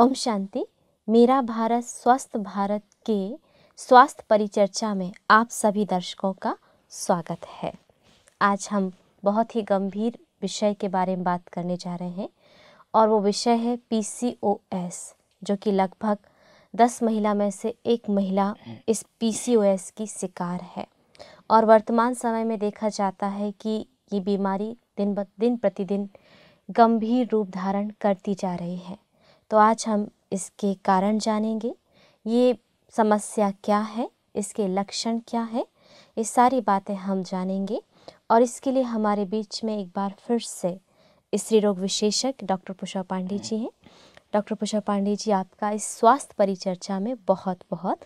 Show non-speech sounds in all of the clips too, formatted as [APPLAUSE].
ओम शांति मेरा भारत स्वस्थ भारत के स्वास्थ्य परिचर्चा में आप सभी दर्शकों का स्वागत है आज हम बहुत ही गंभीर विषय के बारे में बात करने जा रहे हैं और वो विषय है पीसीओएस जो कि लगभग दस महिला में से एक महिला इस पीसीओएस की शिकार है और वर्तमान समय में देखा जाता है कि ये बीमारी दिन ब दिन प्रतिदिन गंभीर रूप धारण करती जा रही है तो आज हम इसके कारण जानेंगे ये समस्या क्या है इसके लक्षण क्या है ये सारी बातें हम जानेंगे और इसके लिए हमारे बीच में एक बार फिर से स्त्री रोग विशेषज्ञ डॉक्टर पुषा पांडे जी हैं डॉक्टर पुषा पांडे जी आपका इस स्वास्थ्य परिचर्चा में बहुत बहुत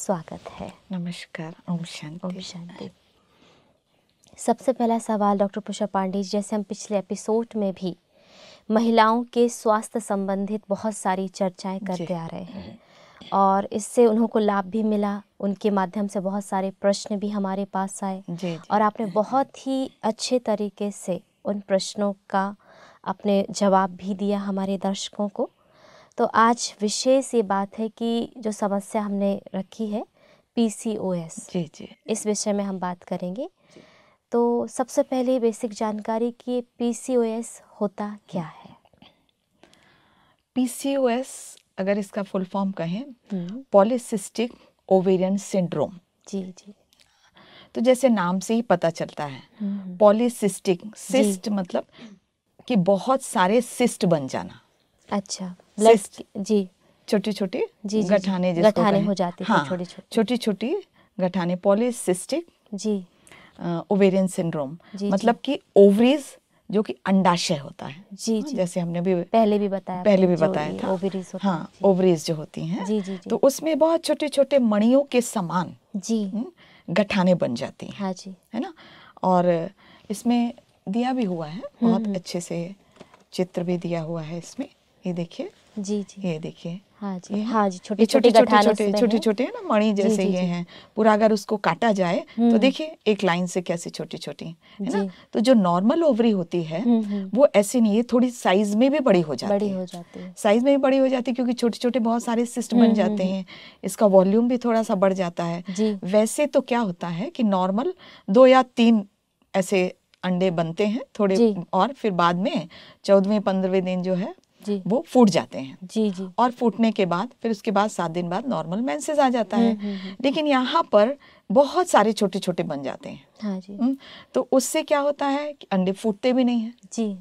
स्वागत है नमस्कार ओम शांति शांति सबसे पहला सवाल डॉक्टर पुषा पांडे जी जैसे हम पिछले एपिसोड में भी महिलाओं के स्वास्थ्य संबंधित बहुत सारी चर्चाएं करते आ रहे हैं और इससे को लाभ भी मिला उनके माध्यम से बहुत सारे प्रश्न भी हमारे पास आए और आपने बहुत ही अच्छे तरीके से उन प्रश्नों का अपने जवाब भी दिया हमारे दर्शकों को तो आज विशेष ये बात है कि जो समस्या हमने रखी है पीसीओएस जी जी इस विषय में हम बात करेंगे तो सबसे पहले बेसिक जानकारी कि पीसीओएस होता क्या हम्म। है पीसीओएस अगर इसका फुल फॉर्म कहें पॉलिसिस्टिक ओवेरियन सिंड्रोम जी जी तो जैसे नाम से ही पता चलता है पॉलिसिस्टिक हम्म, सिस्ट हम्म। मतलब कि बहुत सारे सिस्ट बन जाना अच्छा सिस्ट जी छोटी छोटी जी गठाने जी, गठाने हो जाती हाँ, छोटी छोटी छोटी छोटी गठाने पॉलिसिस्टिक जी ओवेरियन सिंड्रोम मतलब कि ओवरीज जो कि अंडाशय होता है जी हाँ, जी जैसे हमने भी पहले भी बताया पहले भी बताया था ओवरीज हाँ ओवरीज जो होती हैं जी जी तो उसमें बहुत छोटे छोटे मणियों के समान जी हम्म, गठाने बन जाती हैं हाँ जी है ना और इसमें दिया भी हुआ है बहुत हम्म। अच्छे से चित्र भी दिया हुआ है इसमें ये देखिए जी जी ये देखिए हाँ जी हाँ जी छोटे छोटे छोटे छोटे छोटे छोटे है ना मणि जैसे ये हैं पूरा अगर उसको काटा जाए तो हम्म। देखिए एक लाइन से कैसे छोटी छोटी है ना तो जो नॉर्मल ओवरी होती है हम्म, हम्म। वो ऐसी नहीं है थोड़ी साइज में भी बड़ी हो जाती बड़ी हो जाती है साइज में भी बड़ी हो जाती है क्योंकि छोटे छोटे बहुत सारे सिस्ट बन जाते हैं इसका वॉल्यूम भी थोड़ा सा बढ़ जाता है वैसे तो क्या होता है कि नॉर्मल दो या तीन ऐसे अंडे बनते हैं थोड़े और फिर बाद में चौदहवें पंद्रहवें दिन जो है वो फूट जाते हैं जी जी और फूटने के बाद फिर उसके बाद सात दिन बाद नॉर्मल मैंसेज आ जाता हम्म, है हम्म, हम्म। लेकिन यहाँ पर बहुत सारे छोटे छोटे बन जाते हैं हाँ जी तो उससे क्या होता है कि अंडे फूटते भी नहीं है जी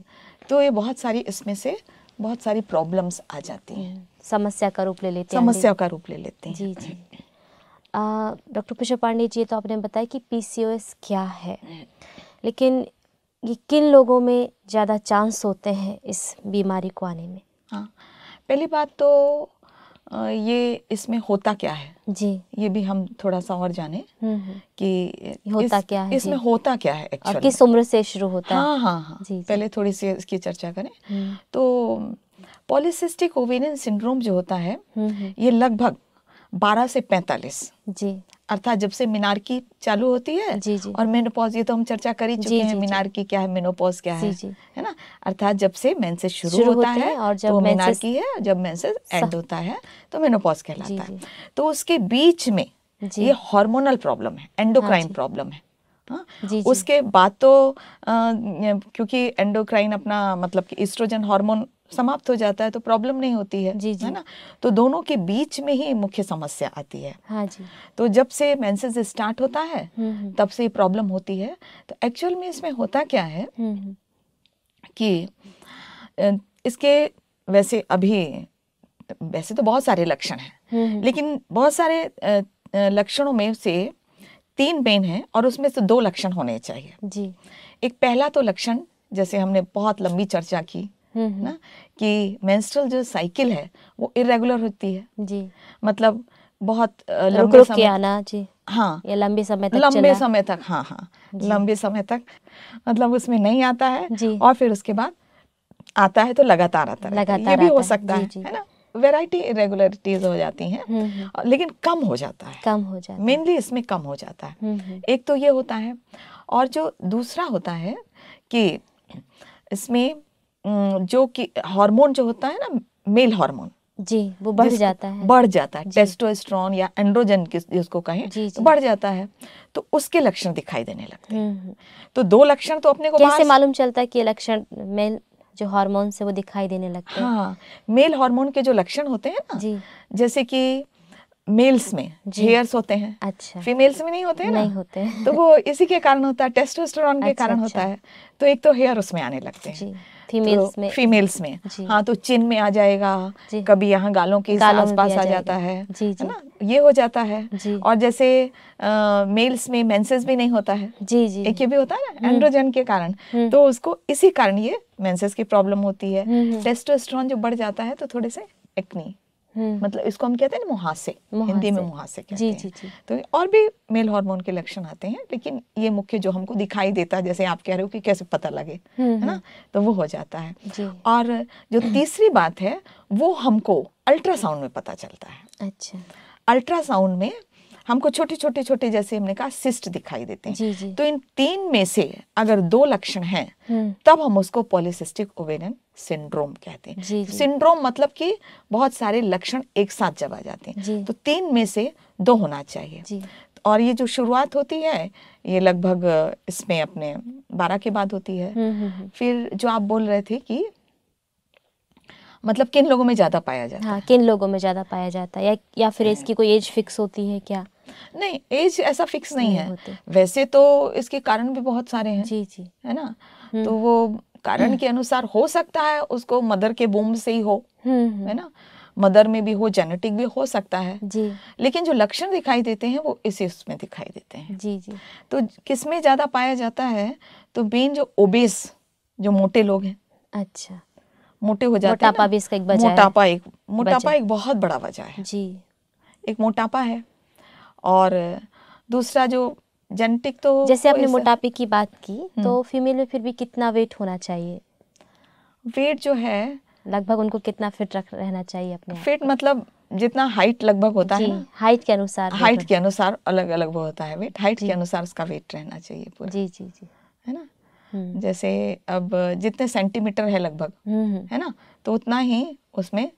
तो ये बहुत सारी इसमें से बहुत सारी प्रॉब्लम्स आ जाती हैं समस्या का रूप ले लेते हैं समस्या का रूप ले लेते हैं जी जी डॉक्टर पुष्प पांडे जी तो आपने बताया कि पीसीओएस क्या है लेकिन ये किन लोगों में ज़्यादा चांस होते हैं इस बीमारी को आने में हाँ पहली बात तो ये इसमें होता क्या है जी ये भी हम थोड़ा सा और जाने हम्म, हम्म। कि होता इस, क्या है इसमें होता क्या है और किस उम्र से शुरू होता हाँ, है हाँ हाँ, हाँ। जी, पहले थोड़ी सी इसकी चर्चा करें हम्म। तो पॉलिसिस्टिक ओवेरियन सिंड्रोम जो होता है ये लगभग 12 से 45 जी अर्थात जब से मीनार की चालू होती है जी जी और मेनोपॉज ये तो हम चर्चा कर ही चुके जी, हैं जी, की क्या है मेनोपॉज क्या जी जी, है है ना अर्थात जब से मेंसेस शुरू, शुरू होता है और जब तो मीनार की है जब मेंसेस एंड होता है तो मेनोपॉज कहलाता जी जी। है तो उसके बीच में ये हार्मोनल प्रॉब्लम है एंडोक्राइन हाँ, प्रॉब्लम है हाँ? जी उसके बाद तो क्योंकि एंडोक्राइन अपना मतलब कि एस्ट्रोजन हार्मोन समाप्त हो जाता है तो प्रॉब्लम नहीं होती है जी जी है ना तो दोनों के बीच में ही मुख्य समस्या आती है हाँ जी तो जब से मेंसेस स्टार्ट होता है हम्म, हम्म। तब से प्रॉब्लम होती है तो एक्चुअल में इसमें होता क्या है हम्म, कि इसके वैसे अभी वैसे तो बहुत सारे लक्षण हैं लेकिन बहुत सारे लक्षणों में से तीन मेन हैं और उसमें से दो लक्षण होने चाहिए जी एक पहला तो लक्षण जैसे हमने बहुत लंबी चर्चा की हम्म, हम्म। ना कि मेंस्ट्रुअल जो साइकिल है वो इरेगुलर होती है जी मतलब बहुत रुक रुक के आना जी हाँ ये लंबे समय तक लंबे समय तक हाँ हाँ लंबे समय तक मतलब उसमें नहीं आता है जी और फिर उसके बाद आता है तो लगातार आता है लगातार ये भी हो सकता है है ना वैरायटी इरेगुलरिटीज हो जाती हैं हम्म, लेकिन कम हो जाता है कम हो जाता है मेनली इसमें कम हो जाता है एक तो ये होता है और जो दूसरा होता है कि इसमें जो कि हार्मोन जो होता है ना मेल हार्मोन जी वो बढ़ जाता है बढ़ जाता है टेस्टोस्ट्रॉन या एंड्रोजन जिसको कहें जी, जी. तो बढ़ जाता है तो उसके लक्षण दिखाई देने लगते हैं हम्म, हम्म। तो दो लक्षण तो अपने को कैसे मालूम चलता है कि लक्षण मेल जो हार्मोन से वो दिखाई देने लगते हैं हाँ मेल हार्मोन के जो लक्षण होते हैं ना जी जैसे कि मेल्स में हेयर्स होते हैं अच्छा फीमेल्स में नहीं होते हैं नहीं होते तो वो इसी के कारण होता है टेस्टोस्टेरोन के अच्छा, कारण अच्छा। होता है तो एक तो हेयर उसमें आने लगते हैं फीमेल्स तो में हाँ तो चिन में आ जाएगा कभी यहाँ गालों के आसपास आ जाता है ये हो जाता है और जैसे मेल्स में मेंसेस भी नहीं होता है जी जी एक ये भी होता है ना एंड्रोजन हम्म। के कारण हम्म। तो उसको इसी कारण ये मेंसेस की प्रॉब्लम होती है टेस्टोस्टेरोन हम्म, जो बढ़ जाता है तो थोड़े से एक्नी हम्म। मतलब इसको हम कहते हैं ना मुहासे हिंदी में मुहासे कहते जी, हैं जी, जी. तो और भी मेल हार्मोन के लक्षण आते हैं लेकिन ये मुख्य जो हमको दिखाई देता है जैसे आप कह रहे हो कि कैसे पता लगे हम्म, है ना हम्म। तो वो हो जाता है और जो [CLEARS THROAT] तीसरी बात है वो हमको अल्ट्रासाउंड में पता चलता है अच्छा अल्ट्रासाउंड में हमको छोटे छोटे छोटे जैसे हमने कहा सिस्ट दिखाई देते हैं जी जी। तो इन तीन में से अगर दो लक्षण है हम्म। तब हम उसको पॉलिसिस्टिक ओवेरियन सिंड्रोम कहते हैं जी, जी। सिंड्रोम मतलब कि बहुत सारे लक्षण एक साथ जब आ जाते हैं तो तीन में से दो होना चाहिए जी। और ये जो शुरुआत होती है ये लगभग इसमें अपने बारह के बाद होती है हम्म, हम्म, फिर जो आप बोल रहे थे कि मतलब किन लोगों में ज्यादा पाया जाता हाँ, है किन लोगों में ज्यादा पाया जाता है या, या फिर हाँ। इसकी कोई एज फिक्स होती है क्या नहीं एज ऐसा फिक्स नहीं, नहीं है वैसे तो इसके कारण भी बहुत सारे हैं जी जी है ना हम्म। तो वो कारण के अनुसार हो सकता है उसको मदर के बोम से ही हो हम्म, है हम्म। ना मदर में भी हो जेनेटिक भी हो सकता है जी लेकिन जो लक्षण दिखाई देते हैं वो इसी उसमें दिखाई देते हैं जी जी तो किसमें ज़्यादा पाया जाता है तो बेन जो ओबेस जो मोटे लोग हैं अच्छा मोटे हो जाते मोटापा भी इसका एक वजह मोटापा एक मोटापा एक बहुत बड़ा वजह है जी एक मोटापा है और दूसरा जो जेनेटिक तो जैसे आपने मोटापे की बात की हम्म। तो फीमेल में फिर भी कितना वेट होना चाहिए वेट जो है लगभग उनको कितना फिट रख रहना चाहिए अपने फिट मतलब जितना हाइट लगभग होता है ना हाइट के अनुसार हाइट के अनुसार अलग अलग वो होता है वेट हाइट के अनुसार उसका वेट रहना चाहिए पूरा जी जी जी है ना हम्म। जैसे अब जितने सेंटीमीटर है लगभग हम्म, है ना तो उतना ही उसमें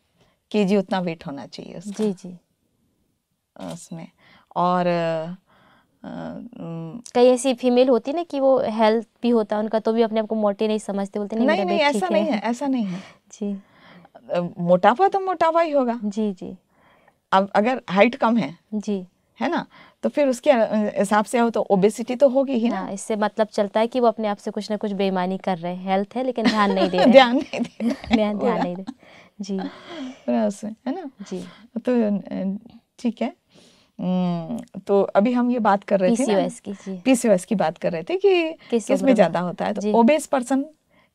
केजी उतना वेट होना चाहिए उसका। जी जी उसमें और कई ऐसी फीमेल होती ना कि वो हेल्थ भी होता है उनका तो भी अपने आप को मोटे नहीं समझते बोलते नहीं नहीं, नहीं ऐसा नहीं है ऐसा नहीं है जी मोटापा तो मोटापा ही होगा जी जी अब अगर हाइट कम है जी है ना तो फिर उसके हिसाब से हो तो ओबेसिटी तो होगी ही ना हाँ, इससे मतलब चलता है कि वो अपने आप से कुछ ना कुछ बेईमानी कर रहे हैं हेल्थ है लेकिन ध्यान नहीं दे रहे [LAUGHS] ध्यान नहीं दे [LAUGHS] ध्यान नहीं दे जी है ना जी तो ठीक है हम्म, तो अभी हम ये बात कर रहे PCOS थे की पीसीओएस की बात कर रहे थे कि किस में ज्यादा होता है तो ओबेस पर्सन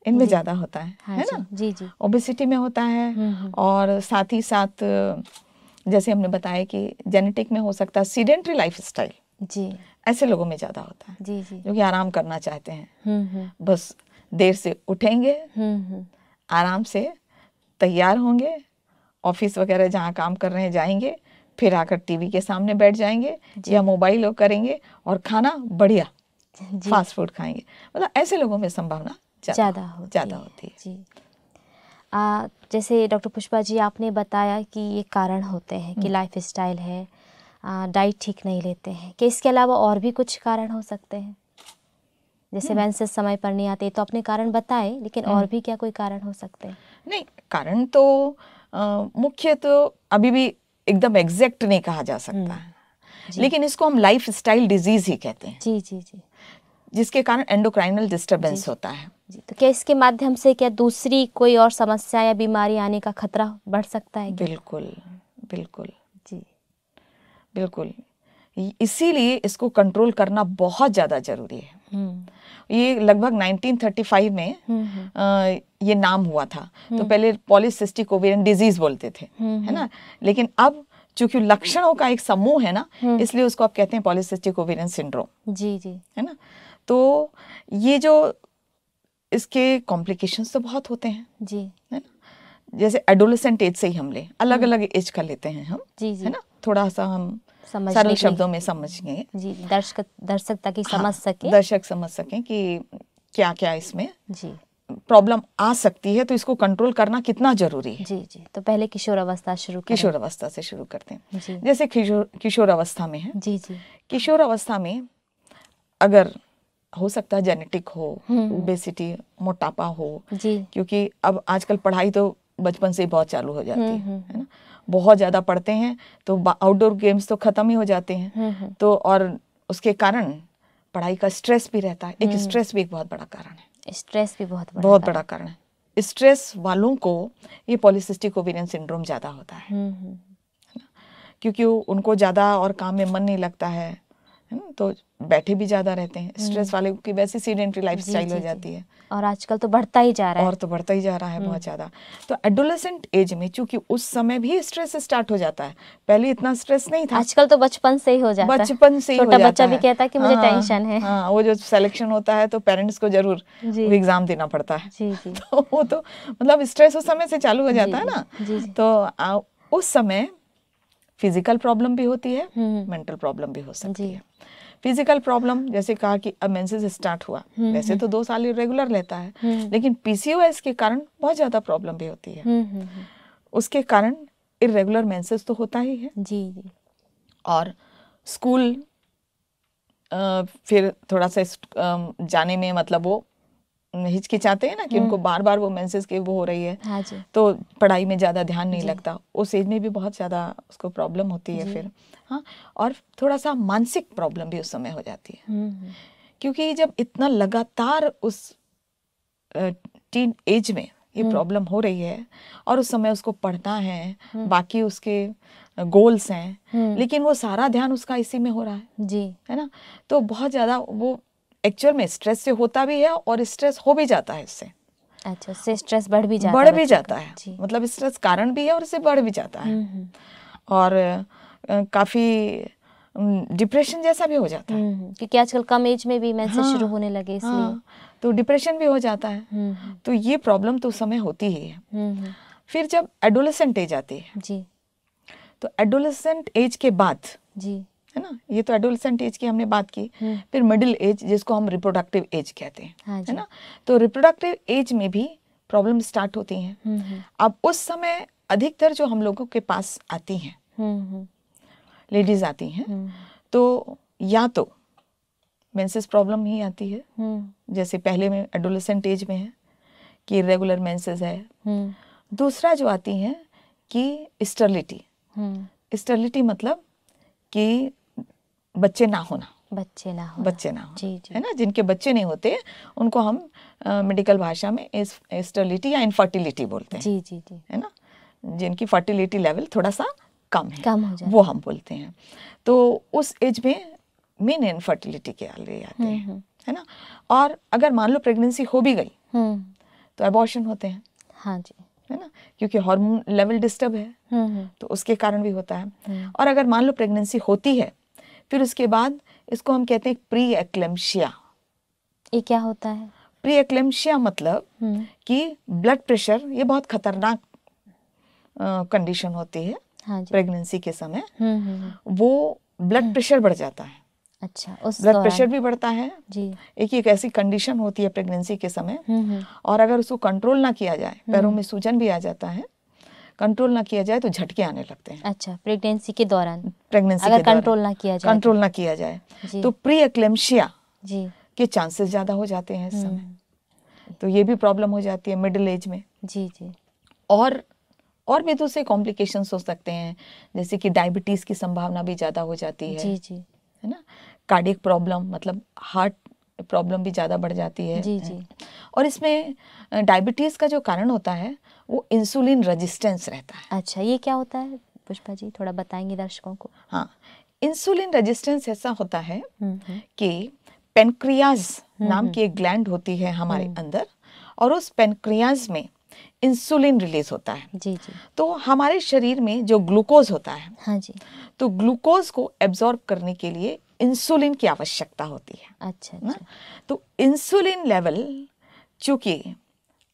इनमें ज्यादा होता है हाँ है ना जी जी ओबेसिटी में होता है हम्म, हम्म। और साथ ही साथ जैसे हमने बताया कि जेनेटिक में हो सकता है सीडेंट्री लाइफ स्टाइल जी ऐसे लोगों में ज्यादा होता है जी जी जो कि आराम करना चाहते हैं बस देर से उठेंगे आराम से तैयार होंगे ऑफिस वगैरह जहाँ काम कर रहे हैं जाएंगे फिर आकर टीवी के सामने बैठ जाएंगे या मोबाइल लोग करेंगे और खाना बढ़िया फास्ट फूड खाएंगे मतलब ऐसे लोगों में संभावना ज़्यादा होती, ज्यादा होती है जी आ, जैसे डॉक्टर पुष्पा जी आपने बताया कि ये कारण होते हैं कि लाइफ हम्म। स्टाइल है डाइट ठीक नहीं लेते हैं कि इसके अलावा और भी कुछ कारण हो सकते हैं जैसे मेंसेस हम्म। समय पर नहीं आते तो अपने कारण बताए लेकिन और हम्म। भी क्या कोई कारण हो सकते हैं नहीं कारण तो मुख्य तो अभी भी एकदम एग्जैक्ट नहीं कहा जा सकता हम्म। लेकिन इसको हम लाइफ स्टाइल डिजीज ही कहते हैं जी जी जी जिसके कारण एंडोक्राइनल डिस्टरबेंस होता है जी तो क्या इसके माध्यम से क्या दूसरी कोई और समस्या या बीमारी आने का खतरा बढ़ सकता है बिल्कुल बिल्कुल जी बिल्कुल इसीलिए इसको कंट्रोल करना बहुत ज़्यादा ज़रूरी है हम्म। ये लगभग 1935 में आ, हम्म, हम्म। ये नाम हुआ था तो हम्म। पहले पॉलिसिस्टिक ओवेरियन डिजीज बोलते थे है ना लेकिन अब चूंकि लक्षणों का एक समूह है ना इसलिए उसको आप कहते हैं पॉलिसिस्टिक ओवेरियन सिंड्रोम जी जी है ना तो ये जो इसके कॉम्प्लिकेशंस तो बहुत होते हैं जी है ना जैसे एडोलसेंट एज से ही हम ले अलग अलग एज का लेते हैं हम जी जी है ना थोड़ा सा हम सरल शब्दों में समझ गए जी दर्शक दर्शक ताकि हाँ, समझ सके दर्शक समझ सके कि क्या क्या इसमें जी प्रॉब्लम आ सकती है तो इसको कंट्रोल करना कितना जरूरी है जी जी तो पहले किशोर अवस्था शुरू किशोर अवस्था से शुरू करते हैं जी। जैसे किशोर किशोर अवस्था में है जी जी किशोर अवस्था में अगर हो सकता है जेनेटिक हो हम्म। ओबेसिटी मोटापा हो जी क्योंकि अब आजकल पढ़ाई तो बचपन से ही बहुत चालू हो जाती हम्म, हम्म। है ना बहुत ज़्यादा पढ़ते हैं तो आउटडोर गेम्स तो ख़त्म ही हो जाते हैं हम्म, हम्म। तो और उसके कारण पढ़ाई का स्ट्रेस भी रहता है एक स्ट्रेस हम्म। भी एक बहुत बड़ा कारण है स्ट्रेस भी बहुत बड़ा बहुत बड़ा कारण है स्ट्रेस वालों को ये पॉलिसिस्टिक ओवेरियन सिंड्रोम ज़्यादा होता है क्योंकि उनको ज़्यादा और काम में मन नहीं लगता है है ना तो बैठे भी ज़्यादा रहते हैं हम्म। स्ट्रेस वाले की वैसे सीडेंट्री लाइफ स्टाइल हो जाती है और आजकल तो बढ़ता ही जा रहा है और तो बढ़ता ही जा रहा है हम्म। बहुत ज़्यादा तो एडोलेसेंट एज में चूंकि उस समय भी स्ट्रेस स्टार्ट हो जाता है पहले इतना स्ट्रेस नहीं था आजकल तो बचपन से ही हो जाता है बचपन से ही छोटा बच्चा भी कहता है कि मुझे टेंशन हाँ, है हाँ वो जो सिलेक्शन होता है तो पेरेंट्स को जरूर एग्जाम देना पड़ता है [LAUGHS] तो वो तो मतलब स्ट्रेस उस समय से चालू हो जाता है ना तो उस समय फिजिकल प्रॉब्लम भी होती है मेंटल प्रॉब्लम हम्म। भी हो सकती है फिजिकल प्रॉब्लम जैसे कहा कि अब मेंसेस स्टार्ट हुआ हम्म, हम्म। वैसे तो दो साल रेगुलर लेता है लेकिन पीसीओएस के कारण बहुत ज्यादा प्रॉब्लम भी होती है उसके कारण इरेगुलर मेंसेस तो होता ही है जी जी और स्कूल फिर थोड़ा सा जाने में मतलब वो हिचकिचाते हैं ना कि उनको हम्म। बार बार वो मेंसेस के वो हो रही है हाँ जी। तो पढ़ाई में ज़्यादा ध्यान नहीं लगता उस एज में भी बहुत ज़्यादा उसको प्रॉब्लम होती है फिर हाँ और थोड़ा सा मानसिक प्रॉब्लम भी उस समय हो जाती है हम्म, हम्म। क्योंकि जब इतना लगातार उस टीन एज में ये प्रॉब्लम हो रही है और उस समय उसको पढ़ना है बाकी उसके गोल्स हैं लेकिन वो सारा ध्यान उसका इसी में हो रहा है जी है ना तो बहुत ज़्यादा वो एक्चुअल में स्ट्रेस से होता भी है और स्ट्रेस हो भी जाता है इससे अच्छा इससे स्ट्रेस बढ़ भी जाता बढ़ भी जाता है मतलब स्ट्रेस कारण भी है और इससे बढ़ भी जाता है हम्म, हम्म। और काफ़ी डिप्रेशन जैसा भी हो जाता है हम्म, क्योंकि आजकल कम एज में भी मैं हाँ, शुरू होने लगे इसलिए हाँ, तो डिप्रेशन भी हो जाता है तो ये प्रॉब्लम तो उस समय होती ही है फिर जब एडोलेसेंट एज आती है जी तो एडोलेसेंट एज के बाद जी है ना ये तो एडोलसेंट एज की हमने बात की हम्म। फिर मिडिल एज जिसको हम रिप्रोडक्टिव एज कहते हैं हाँ है ना तो रिप्रोडक्टिव एज में भी प्रॉब्लम स्टार्ट होती हैं हम्म, हम्म। अब उस समय अधिकतर जो हम लोगों के पास आती हैं लेडीज आती हैं तो या तो मेंसेस प्रॉब्लम ही आती है जैसे पहले में एडोलसेंट एज में है कि रेगुलर मेंसेस है दूसरा जो आती है कि स्टर्लिटी स्टर्लिटी मतलब कि बच्चे ना होना बच्चे ना होना। बच्चे ना होना। जी जी है ना जिनके बच्चे नहीं होते उनको हम मेडिकल भाषा में एस्टर्लिटी या इनफर्टिलिटी बोलते हैं जी जी जी है ना जिनकी फर्टिलिटी लेवल थोड़ा सा कम है कम हो जाए वो हम बोलते हैं तो उस एज में मेन इनफर्टिलिटी के आते हैं हम्म, हम्म। है ना और अगर मान लो प्रेगनेंसी हो भी गई हम्म। तो एबॉर्शन होते हैं हाँ जी है ना क्योंकि हार्मोन लेवल डिस्टर्ब है तो उसके कारण भी होता है और अगर मान लो प्रेगनेंसी होती है फिर उसके बाद इसको हम कहते हैं प्री एक्लेम्शिया ये क्या होता है प्री एक्लेम्शिया मतलब हम्म। कि ब्लड प्रेशर ये बहुत खतरनाक कंडीशन होती है हाँ प्रेगनेंसी के समय हम्म, हम्म, वो ब्लड प्रेशर बढ़ जाता है अच्छा ब्लड प्रेशर भी बढ़ता है जी एक एक ऐसी कंडीशन होती है प्रेगनेंसी के समय और अगर उसको कंट्रोल ना किया जाए पैरों में सूजन भी आ जाता है कंट्रोल ना किया जाए तो झटके आने लगते हैं अच्छा प्रेगनेंसी के दौरान प्रेगनेंसी अगर कंट्रोल ना किया जाए कंट्रोल ना किया जाए तो प्री एक्लेम्शिया के चांसेस ज्यादा हो जाते हैं इस समय हम्म। तो ये भी प्रॉब्लम हो जाती है मिडिल एज में जी जी और और भी दूसरे तो कॉम्प्लिकेशन हो सकते हैं जैसे कि डायबिटीज की संभावना भी ज्यादा हो जाती है जी जी है ना कार्डिक प्रॉब्लम मतलब हार्ट प्रॉब्लम भी ज़्यादा बढ़ जाती है जी जी और इसमें डायबिटीज़ का जो कारण होता है वो इंसुलिन रेजिस्टेंस रहता है अच्छा ये क्या होता है पुष्पा जी थोड़ा बताएंगे दर्शकों को हाँ इंसुलिन रेजिस्टेंस ऐसा होता है हम्म, हम्म। कि पेनक्रियाज हम्म, नाम की एक ग्लैंड होती है हमारे अंदर और उस पेनक्रियाज में इंसुलिन रिलीज होता है जी जी तो हमारे शरीर में जो ग्लूकोज होता है हाँ जी तो ग्लूकोज को एब्जॉर्ब करने के लिए इंसुलिन की आवश्यकता होती है अच्छा, अच्छा। ना तो इंसुलिन लेवल चूंकि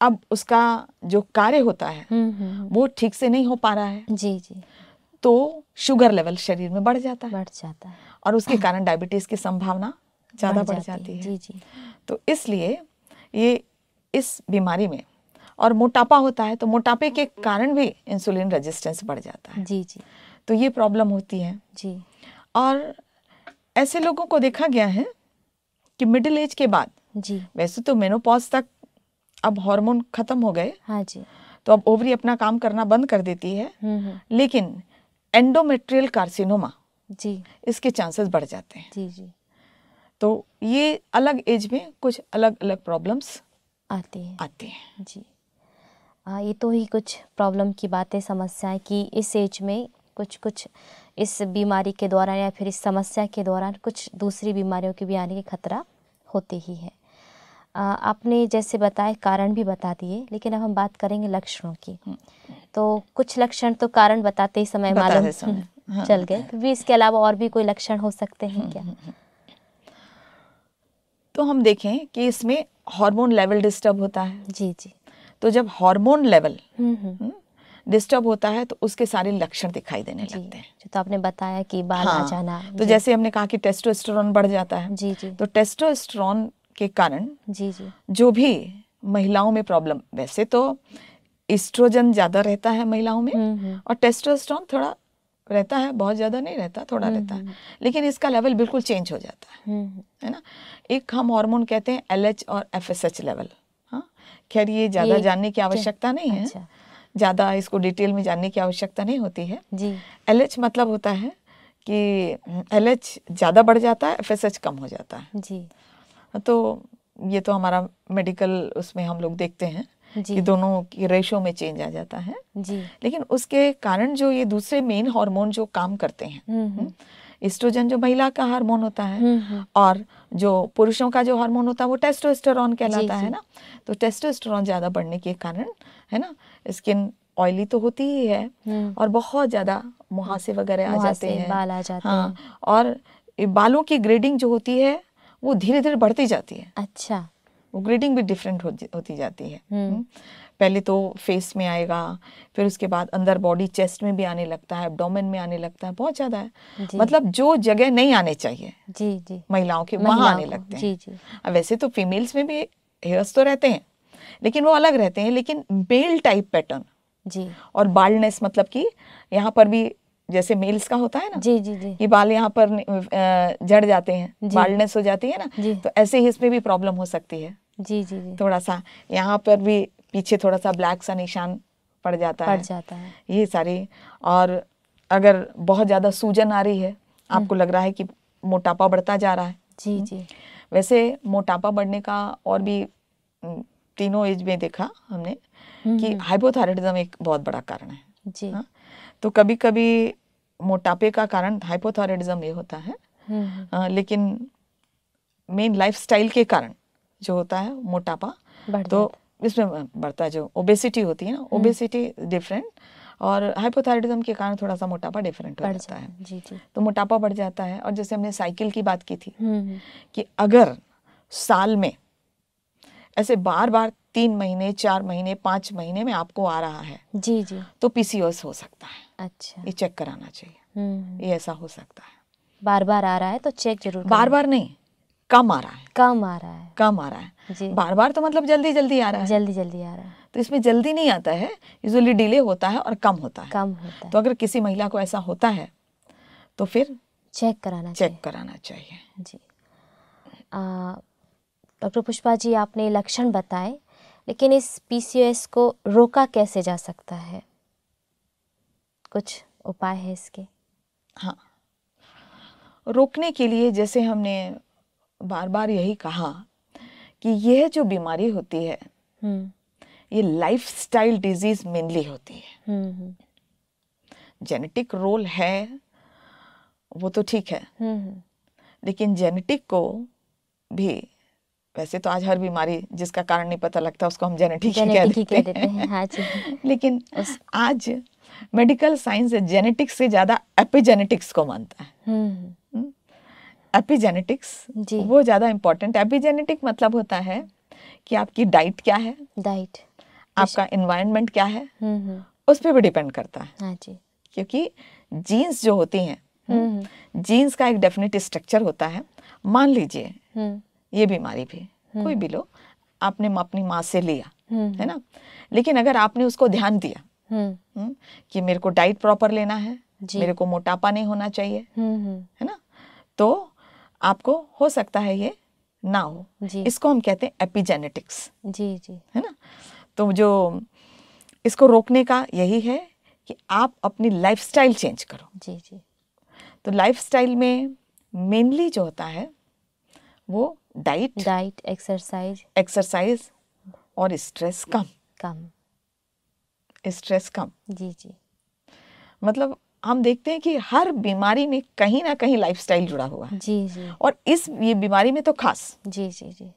अब उसका जो कार्य होता है हम्म, हम्म, हम्म। वो ठीक से नहीं हो पा रहा है जी जी तो शुगर लेवल शरीर में बढ़ जाता है बढ़ जाता है और उसके कारण डायबिटीज की संभावना ज़्यादा बढ़, बढ़ जाती है जी जी तो इसलिए ये इस बीमारी में और मोटापा होता है तो मोटापे के कारण भी इंसुलिन रेजिस्टेंस बढ़ जाता है जी जी तो ये प्रॉब्लम होती है जी और ऐसे लोगों को देखा गया है कि मिडिल एज के बाद जी वैसे तो मेनोपॉज तक अब हार्मोन खत्म हो गए हाँ जी तो अब ओवरी अपना काम करना बंद कर देती है हम्म, हम्म। लेकिन एंडोमेट्रियल कार्सिनोमा जी इसके चांसेस बढ़ जाते हैं जी जी तो ये अलग एज में कुछ अलग अलग प्रॉब्लम्स आते हैं आते हैं जी आ, हाँ, ये तो ही कुछ प्रॉब्लम की बातें समस्याएं कि इस एज में कुछ कुछ इस बीमारी के दौरान या फिर इस समस्या के दौरान कुछ दूसरी बीमारियों के भी आने के खतरा होते ही है आपने जैसे बताए कारण भी बता दिए लेकिन अब हम बात करेंगे लक्षणों की हम्म। तो कुछ लक्षण तो कारण बताते ही समय मालूम हम्म, हाँ, चल गए तो भी इसके अलावा और भी कोई लक्षण हो सकते हैं हम्म, क्या तो हम देखें कि इसमें हार्मोन लेवल डिस्टर्ब होता है जी जी तो जब हार्मोन लेवल डिस्टर्ब होता है तो उसके सारे लक्षण दिखाई देने लगते हैं जो तो आपने बताया कि बाल हाँ, आ जाना तो जैसे हमने कहा कि टेस्टोस्टेरोन बढ़ जाता है जी जी तो टेस्टोस्टेरोन के कारण जी जी जो भी महिलाओं में प्रॉब्लम वैसे तो इस्ट्रोजन ज़्यादा रहता है महिलाओं में हम्म, हम्म। और टेस्टोस्ट्रॉन थोड़ा रहता है बहुत ज़्यादा नहीं रहता थोड़ा हम्म, रहता है लेकिन इसका लेवल बिल्कुल चेंज हो जाता है है ना एक हम हार्मोन कहते हैं एल और एफ लेवल हाँ खैर ये ज़्यादा जानने की अच्छा। आवश्यकता नहीं है अच्छा। ज़्यादा इसको डिटेल में जानने की आवश्यकता नहीं होती है एल एच मतलब होता है कि एल ज़्यादा बढ़ जाता है एफ कम हो जाता है जी तो ये तो हमारा मेडिकल उसमें हम लोग देखते हैं कि दोनों की रेशो में चेंज आ जाता है जी लेकिन उसके कारण जो ये दूसरे मेन हार्मोन जो काम करते हैं इस्ट्रोजन हम्म, हम्म, हम्म। जो महिला का हार्मोन होता है और जो पुरुषों का जो हार्मोन होता है वो टेस्टोस्टेरॉन कहलाता है ना तो टेस्टोस्टेरॉन ज़्यादा बढ़ने के कारण है ना स्किन ऑयली तो होती ही है और बहुत ज़्यादा मुहासे वगैरह आ जाते हैं बाल आ जाते हाँ, हैं और बालों की ग्रेडिंग जो होती है वो धीरे धीरे बढ़ती जाती है अच्छा वो ग्रेडिंग भी डिफरेंट होती जाती है हम्म। हम्म। पहले तो फेस में आएगा फिर उसके बाद अंदर बॉडी चेस्ट में भी आने लगता है एब्डोमेन में आने लगता है बहुत ज्यादा है मतलब जो जगह नहीं आने चाहिए जी जी महिलाओं के वहां आने लगते हैं जी जी अब वैसे तो फीमेल्स में भी हेयर्स तो रहते हैं लेकिन वो अलग रहते हैं लेकिन बेल टाइप पैटर्न जी और बाल्डनेस मतलब कि यहाँ पर भी जैसे मेल्स का होता है ना जी जी जी ये बाल यहाँ पर जड़ जाते हैं बाल्डनेस हो जाती है ना तो ऐसे ही इसमें भी प्रॉब्लम हो सकती है जी जी जी थोड़ा सा यहाँ पर भी पीछे थोड़ा सा ब्लैक सा निशान पड़ जाता पड़ है जाता है ये सारी और अगर बहुत ज़्यादा सूजन आ रही है हम्म। आपको लग रहा है कि मोटापा बढ़ता जा रहा है जी हम्म। जी वैसे मोटापा बढ़ने का और भी हम्म, तीनों एज में देखा हमने कि हाइपोथायरॉयडिज्म एक बहुत बड़ा कारण है जी हा? तो कभी कभी मोटापे का कारण हाइपोथायरॉयडिज्म ये होता है आ, हम्म। लेकिन मेन लाइफस्टाइल के कारण जो होता है मोटापा तो इसमें बढ़ता है जो ओबेसिटी होती है ना ओबेसिटी हम्म। डिफरेंट और हाइपोथायरॉयडिज्म के कारण थोड़ा सा मोटापा डिफरेंट हो जाता है जी जी तो मोटापा बढ़ जाता है और जैसे हमने साइकिल की बात की थी हम्म, कि अगर साल में ऐसे बार बार तीन महीने चार महीने पांच महीने में आपको आ रहा है जी जी तो पीसीओएस हो सकता है अच्छा ये चेक कराना चाहिए हम्म, हम्म। ये ऐसा हो सकता है बार बार आ रहा है तो चेक जरूर बार बार नहीं कम आ रहा है कम आ रहा है कम आ रहा है जी बार बार तो मतलब जल्दी जल्दी आ रहा है जल्दी जल्दी आ रहा है तो इसमें जल्दी नहीं आता है यूजली डिले होता है और कम होता है कम होता है तो अगर किसी महिला को ऐसा होता है तो फिर चेक कराना चेक कराना चाहिए जी डॉक्टर पुष्पा जी आपने लक्षण बताए लेकिन इस पीसीओएस को रोका कैसे जा सकता है कुछ उपाय है इसके हाँ रोकने के लिए जैसे हमने बार बार यही कहा कि यह जो बीमारी होती है हम्म। ये लाइफ स्टाइल डिजीज मेनली होती है जेनेटिक हम्म, रोल हम्म। है वो तो ठीक है लेकिन जेनेटिक को भी वैसे तो आज हर बीमारी जिसका कारण नहीं पता लगता उसको हम जेनेटिक ही कह देते, हैं हाँ [LAUGHS] लेकिन उस... आज मेडिकल साइंस जेनेटिक्स से ज्यादा एपिजेनेटिक्स को मानता है एपिजेनेटिक्स हम्म। हम्म। वो ज्यादा इम्पोर्टेंट एपिजेनेटिक मतलब होता है कि आपकी डाइट क्या है डाइट आपका इन्वायरमेंट क्या है हम्म, उस पर भी डिपेंड करता है हाँ जी क्योंकि जीन्स जो होती हैं जीन्स का एक डेफिनेट स्ट्रक्चर होता है मान लीजिए ये बीमारी भी हम्म। कोई भी लो आपने अपनी माँ से लिया हम्म। है ना लेकिन अगर आपने उसको ध्यान दिया हम्म। कि मेरे को डाइट प्रॉपर लेना है मेरे को मोटापा नहीं होना चाहिए है ना तो आपको हो सकता है ये ना हो इसको हम कहते हैं एपिजेनेटिक्स जी जी है ना तो जो इसको रोकने का यही है कि आप अपनी लाइफस्टाइल चेंज करो जी जी तो लाइफस्टाइल में मेनली जो होता है वो डाइट डाइट एक्सरसाइज एक्सरसाइज और स्ट्रेस कम कम स्ट्रेस कम जी जी मतलब हम देखते हैं कि हर बीमारी में कहीं ना कहीं लाइफस्टाइल जुड़ा हुआ है जी जी और इस ये बीमारी में तो खास जी जी जी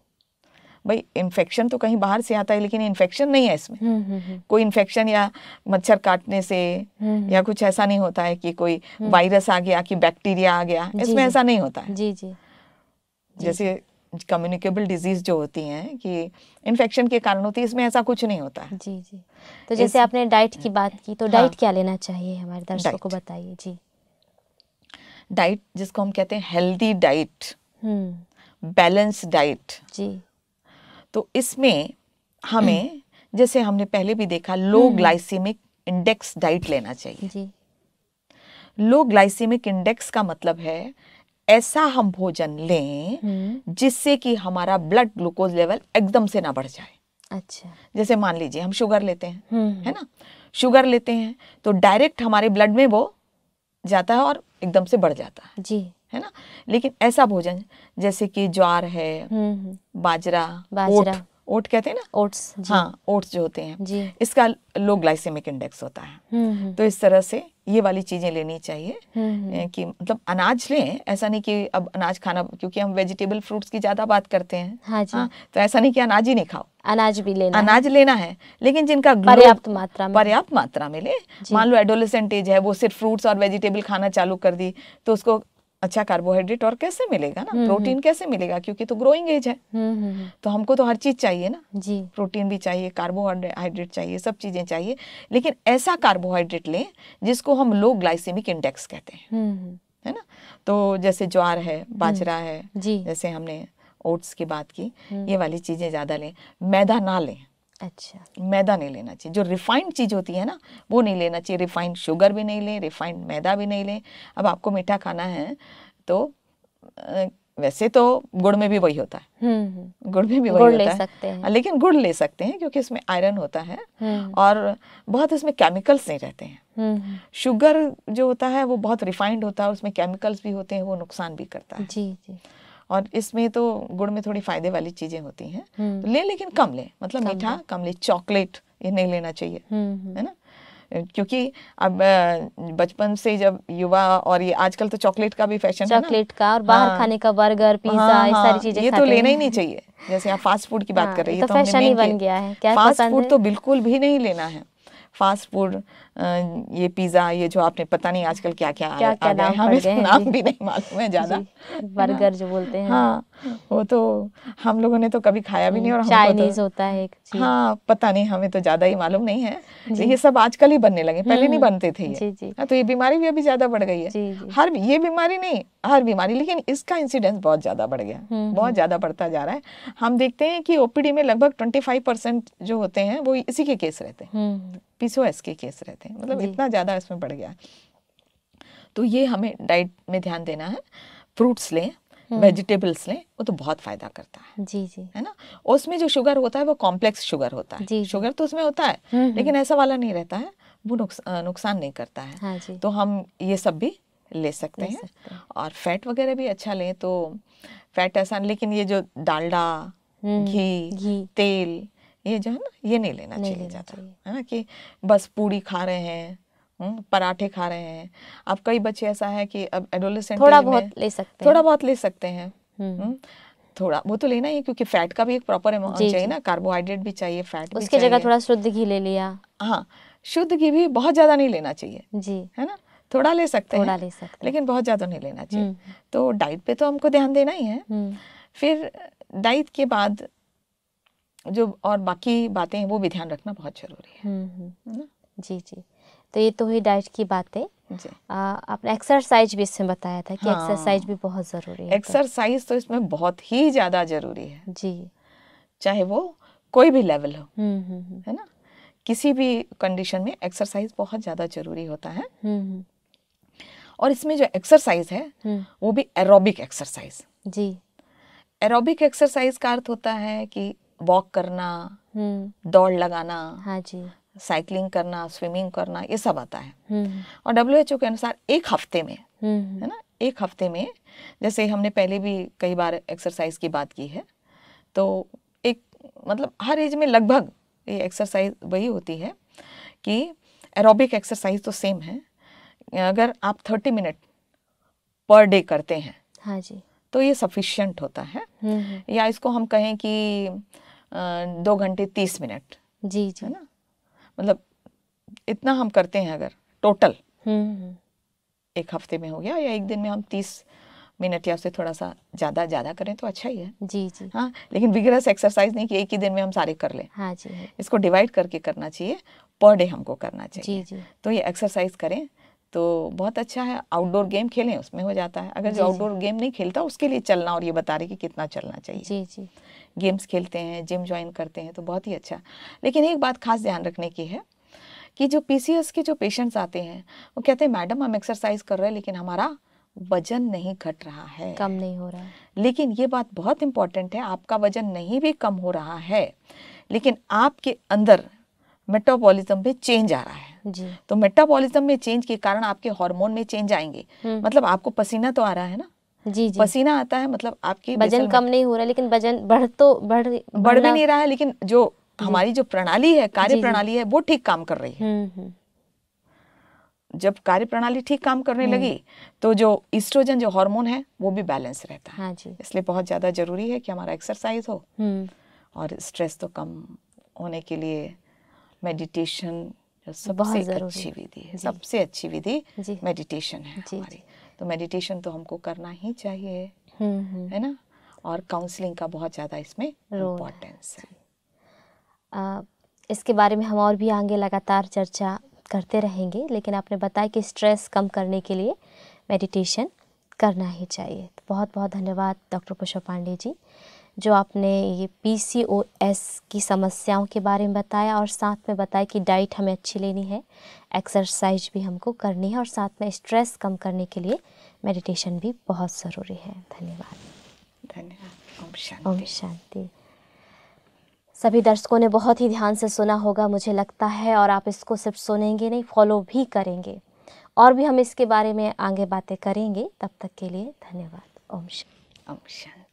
भाई इन्फेक्शन तो कहीं बाहर से आता है लेकिन इन्फेक्शन नहीं है इसमें हम्म, हम्म, हम्म। कोई इन्फेक्शन या मच्छर काटने से या कुछ ऐसा नहीं होता है कि कोई वायरस आ गया कि बैक्टीरिया आ गया इसमें ऐसा नहीं होता है जी जी जैसे कम्युनिकेबल डिजीज जो होती हैं कि इन्फेक्शन के कारण होती है इसमें ऐसा कुछ नहीं होता है जी जी तो जैसे इस... आपने डाइट की बात की तो डाइट हाँ, क्या लेना चाहिए हमारे दर्शकों को बताइए जी डाइट जिसको हम कहते हैं हेल्दी डाइट बैलेंस डाइट जी तो इसमें हमें जैसे हमने पहले भी देखा लो ग्लाइसीमिक इंडेक्स डाइट लेना चाहिए जी लो ग्लाइसीमिक इंडेक्स का मतलब है ऐसा हम भोजन लें हम्म। जिससे कि हमारा ब्लड ग्लूकोज लेवल एकदम से ना बढ़ जाए अच्छा जैसे मान लीजिए हम शुगर लेते हैं हम्म, है हम्म। ना शुगर लेते हैं तो डायरेक्ट हमारे ब्लड में वो जाता है और एकदम से बढ़ जाता है जी है ना लेकिन ऐसा भोजन जैसे कि ज्वार है बाजरा बाजरा ओट कहते हैं ना ओट्स हाँ ओट्स जो होते हैं जी इसका लो ग्लाइसेमिक इंडेक्स होता है हम्म, हम्म। तो इस तरह से ये वाली चीज़ें लेनी चाहिए हम्म, कि मतलब अनाज लें ऐसा नहीं कि अब अनाज खाना क्योंकि हम वेजिटेबल फ्रूट्स की ज़्यादा बात करते हैं हाँ जी हाँ, तो ऐसा नहीं कि अनाज ही नहीं खाओ अनाज भी लेना अनाज है। लेना है लेकिन जिनका पर्याप्त मात्रा में पर्याप्त मात्रा में ले मान लो एडोलेसेंट एज है वो सिर्फ फ्रूट्स और वेजिटेबल खाना चालू कर दी तो उसको अच्छा कार्बोहाइड्रेट और कैसे मिलेगा ना प्रोटीन हम्म, हम्म। कैसे मिलेगा क्योंकि तो ग्रोइंग एज है हम्म, तो हमको तो हर चीज चाहिए ना जी प्रोटीन भी चाहिए कार्बोहाइड्रेट चाहिए सब चीजें चाहिए लेकिन ऐसा कार्बोहाइड्रेट लें जिसको हम लो ग्लाइसेमिक इंडेक्स कहते हैं है ना तो जैसे ज्वार है बाजरा है जी जैसे हमने ओट्स की बात की ये वाली चीजें ज्यादा लें मैदा ना लें अच्छा मैदा नहीं लेना चाहिए जो रिफाइंड चीज़ होती है ना वो नहीं लेना चाहिए रिफाइंड शुगर भी नहीं लें रिफाइंड मैदा भी नहीं लें अब आपको मीठा खाना है तो वैसे तो गुड़ में भी वही होता है हम्म, हम्म। गुड़ में भी वही होता है सकते हैं लेकिन गुड़ ले सकते हैं क्योंकि इसमें आयरन होता है हम्म। और बहुत इसमें केमिकल्स नहीं रहते हैं शुगर जो होता है वो बहुत रिफाइंड होता है उसमें केमिकल्स भी होते हैं वो नुकसान भी करता है जी जी और इसमें तो गुड़ में थोड़ी फायदे वाली चीजें होती हैं हम्म। तो ले लेकिन कम ले मतलब कम मीठा कम ले चॉकलेट ये नहीं लेना चाहिए हम्म, हम्म। है ना क्योंकि अब बचपन से जब युवा और ये आजकल तो चॉकलेट का भी फैशन चॉकलेट का और बाहर हाँ, खाने का बर्गर हाँ, पिज्जा हाँ, हाँ, सारी चीजें ये तो लेना ही नहीं चाहिए जैसे आप फास्ट फूड की बात हाँ, कर रही है तो, तो फैशन ही बन गया है क्या फास्ट फूड तो बिल्कुल भी नहीं लेना है फास्ट फूड ये पिज़्ज़ा ये जो आपने पता नहीं आजकल क्या क्या क्या आ, क्या आ नाम हमें तो नाम भी नहीं मालूम है ज़्यादा बर्गर जो बोलते हैं हाँ वो तो हम लोगों ने तो कभी खाया भी नहीं और तो चाइनीज होता है एक हाँ पता नहीं हमें तो ज़्यादा ही मालूम नहीं है ये सब आजकल ही बनने लगे पहले नहीं हम्म, बनते थे हाँ, तो ये बीमारी भी अभी ज़्यादा बढ़ गई है हर ये बीमारी नहीं हर बीमारी लेकिन इसका इंसिडेंस बहुत ज़्यादा बढ़ गया हम्म, बहुत हम्म। ज़्यादा बढ़ता जा रहा है हम देखते हैं कि ओपीडी में लगभग ट्वेंटी फाइव परसेंट जो होते हैं वो इसी के केस रहते हैं पीसीओएस के केस रहते हैं मतलब इतना ज़्यादा इसमें बढ़ गया तो ये हमें डाइट में ध्यान देना है फ्रूट्स लें वेजिटेबल्स हम्म। लें वो तो बहुत फायदा करता है जी जी है ना उसमें जो शुगर होता है वो कॉम्प्लेक्स शुगर होता है जी शुगर तो उसमें होता है हम्म, हम्म। लेकिन ऐसा वाला नहीं रहता है वो नुकसान नहीं करता है हाँ जी। तो हम ये सब भी ले सकते ले हैं सकते। और फैट वगैरह भी अच्छा लें तो फैट ऐसा लेकिन ये जो डालडा घी तेल ये जो है ना ये नहीं लेना नहीं चाहिए ज़्यादा है ना कि बस पूड़ी खा रहे हैं हम्म, पराठे खा रहे हैं अब कई बच्चे ऐसा है कि अब एडोलेसेंट थोड़ा बहुत ले सकते हैं थोड़ा बहुत ले सकते हैं हम्म। हम्म, थोड़ा वो तो लेना ही क्योंकि फैट का भी एक प्रॉपर अमाउंट चाहिए ना कार्बोहाइड्रेट भी चाहिए फैट उसकी जगह थोड़ा शुद्ध घी ले लिया हाँ शुद्ध घी भी बहुत ज्यादा नहीं लेना चाहिए जी है ना थोड़ा ले सकते थोड़ा हैं ले सकते लेकिन बहुत ज्यादा नहीं लेना चाहिए तो डाइट पे तो हमको ध्यान देना ही है फिर डाइट के बाद जो और बाकी बातें हैं वो भी ध्यान रखना बहुत जरूरी है हम्म, हम्म। ना जी जी तो ये तो हुई डाइट की बातें आपने एक्सरसाइज भी इसमें बताया था कि हाँ, एक्सरसाइज भी बहुत ज़रूरी है एक्सरसाइज तो, तो इसमें बहुत ही ज़्यादा ज़रूरी है जी चाहे वो कोई भी लेवल हो हम्म, है ना किसी भी कंडीशन में एक्सरसाइज बहुत ज़्यादा ज़रूरी होता है और इसमें जो एक्सरसाइज है वो भी एरोबिक एक्सरसाइज जी एरोबिक एक्सरसाइज का अर्थ होता है कि वॉक करना हम्म। दौड़ लगाना हाँ जी साइकिलिंग करना स्विमिंग करना ये सब आता है हम्म। और डब्ल्यू एच ओ के अनुसार एक हफ्ते में हम्म। है ना एक हफ्ते में जैसे हमने पहले भी कई बार एक्सरसाइज की बात की है तो एक मतलब हर एज में लगभग ये एक्सरसाइज वही होती है कि एरोबिक एक्सरसाइज तो सेम है अगर आप थर्टी मिनट पर डे करते हैं हाँ जी तो ये सफिशियंट होता है या इसको हम कहें कि दो घंटे तीस मिनट जी जी है ना मतलब इतना हम करते हैं अगर टोटल हम्म, हम्म। एक हफ्ते में हो गया या एक दिन में हम तीस मिनट या उससे थोड़ा सा ज़्यादा ज़्यादा करें तो अच्छा ही है जी जी हाँ लेकिन विगरस एक्सरसाइज नहीं कि एक ही दिन में हम सारे कर लें हाँ जी हाँ। इसको डिवाइड करके करना चाहिए पर डे हमको करना चाहिए जी जी तो ये एक्सरसाइज करें तो बहुत अच्छा है आउटडोर गेम खेलें उसमें हो जाता है अगर जो आउटडोर गेम नहीं खेलता उसके लिए चलना और ये बता रहे कि कितना चलना चाहिए जी जी गेम्स खेलते हैं जिम ज्वाइन करते हैं तो बहुत ही अच्छा लेकिन एक बात खास ध्यान रखने की है कि जो पी के जो पेशेंट्स आते हैं वो कहते हैं मैडम हम एक्सरसाइज कर रहे हैं लेकिन हमारा वजन नहीं घट रहा है कम नहीं हो रहा है लेकिन ये बात बहुत इंपॉर्टेंट है आपका वजन नहीं भी कम हो रहा है लेकिन आपके अंदर मेटाबॉलिज्म में चेंज आ रहा है जी। तो मेटाबॉलिज्म में चेंज के कारण आपके हार्मोन में चेंज आएंगे हम्म। मतलब आपको पसीना तो आ रहा है ना जी जी पसीना आता है मतलब आपकी वजन कम नहीं हो रहा लेकिन वजन बढ़ तो बढ़ बढ़ भी नहीं रहा है लेकिन जो हमारी जो प्रणाली है कार्य प्रणाली है वो ठीक काम कर रही है हम्म, हम्म। जब कार्य प्रणाली ठीक काम करने हम्म। लगी तो जो इस्ट्रोजन जो हार्मोन है वो भी बैलेंस रहता है हाँ इसलिए बहुत ज़्यादा जरूरी है कि हमारा एक्सरसाइज हो और स्ट्रेस तो कम होने के लिए मेडिटेशन सबसे अच्छी विधि है सबसे अच्छी विधि मेडिटेशन है हमारी तो मेडिटेशन तो हमको करना ही चाहिए हम्म, हम्म। है ना और काउंसलिंग का बहुत ज़्यादा इसमें इम्पोर्टेंस है आ, इसके बारे में हम और भी आगे लगातार चर्चा करते रहेंगे लेकिन आपने बताया कि स्ट्रेस कम करने के लिए मेडिटेशन करना ही चाहिए तो बहुत बहुत धन्यवाद डॉक्टर पुष्प पांडे जी जो आपने ये पीसीओएस की समस्याओं के बारे में बताया और साथ में बताया कि डाइट हमें अच्छी लेनी है एक्सरसाइज भी हमको करनी है और साथ में स्ट्रेस कम करने के लिए मेडिटेशन भी बहुत ज़रूरी है धन्यवाद धन्यवाद ओम शांति ओम शांति सभी दर्शकों ने बहुत ही ध्यान से सुना होगा मुझे लगता है और आप इसको सिर्फ सुनेंगे नहीं फॉलो भी करेंगे और भी हम इसके बारे में आगे बातें करेंगे तब तक के लिए धन्यवाद ओम शांति ओम शांति